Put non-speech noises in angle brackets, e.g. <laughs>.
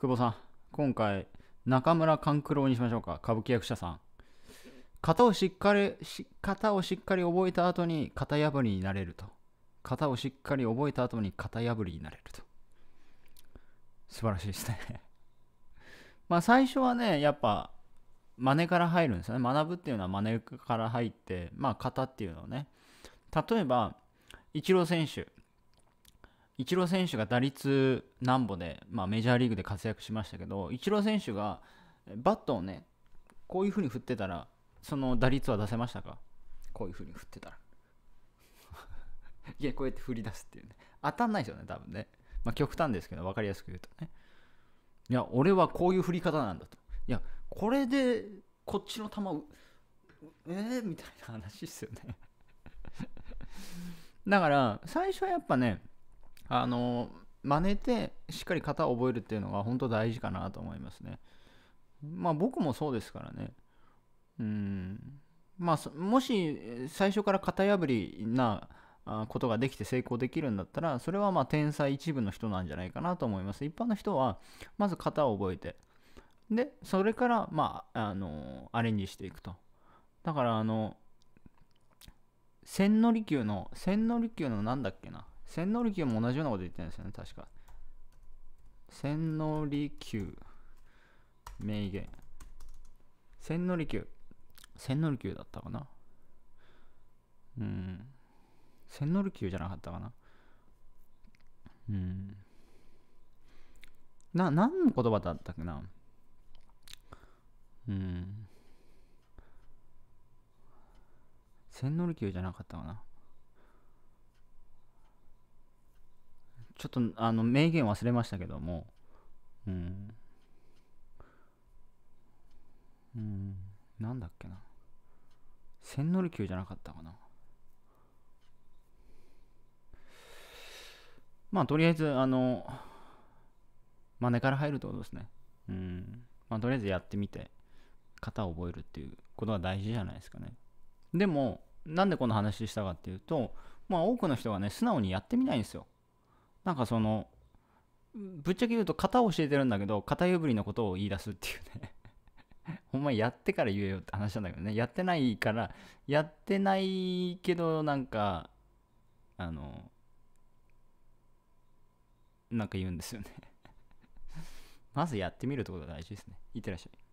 久保さん、今回、中村勘九郎にしましょうか、歌舞伎役者さん。型をしっかり、型をしっかり覚えた後に型破りになれると。型をしっかり覚えた後に型破りになれると。素晴らしいですね <laughs> まあ最初はね、やっぱ、真似から入るんですよね。学ぶっていうのは真似から入って、まあ型っていうのをね。例えば、イチロー選手。イチロー選手が打率なんぼで、まあ、メジャーリーグで活躍しましたけどイチロー選手がバットをねこういうふうに振ってたらその打率は出せましたかこういうふうに振ってたら <laughs> いやこうやって振り出すっていうね当たんないですよね多分ねまあ極端ですけど分かりやすく言うとねいや俺はこういう振り方なんだといやこれでこっちの球えー、みたいな話ですよね <laughs> だから最初はやっぱねあの真似てしっかり型を覚えるっていうのが本当大事かなと思いますね。まあ僕もそうですからね。うん。まあもし最初から型破りなことができて成功できるんだったらそれはまあ天才一部の人なんじゃないかなと思います。一般の人はまず型を覚えてでそれからまああのアレンジしていくと。だからあの千利休の千利休のなんだっけな千利休も同じようなこと言ってるんですよね、確か。千利休名言。千利休。千利休だったかなうん。千利休じゃなかったかなうん。な、何の言葉だったっけなうん。千利休じゃなかったかなちょっとあの名言忘れましたけども、うん、うん、なんだっけな、千利休じゃなかったかな。まあ、とりあえず、あの、真似から入るってことですね。うん。まあ、とりあえずやってみて、型を覚えるっていうことが大事じゃないですかね。でも、なんでこの話したかっていうと、まあ、多くの人がね、素直にやってみないんですよ。なんかそのぶっちゃけ言うと型を教えてるんだけど型破りのことを言い出すっていうね <laughs> ほんまやってから言えよって話なんだけどねやってないからやってないけどなんかあのなんか言うんですよね <laughs> まずやってみるってことが大事ですねいってらっしゃい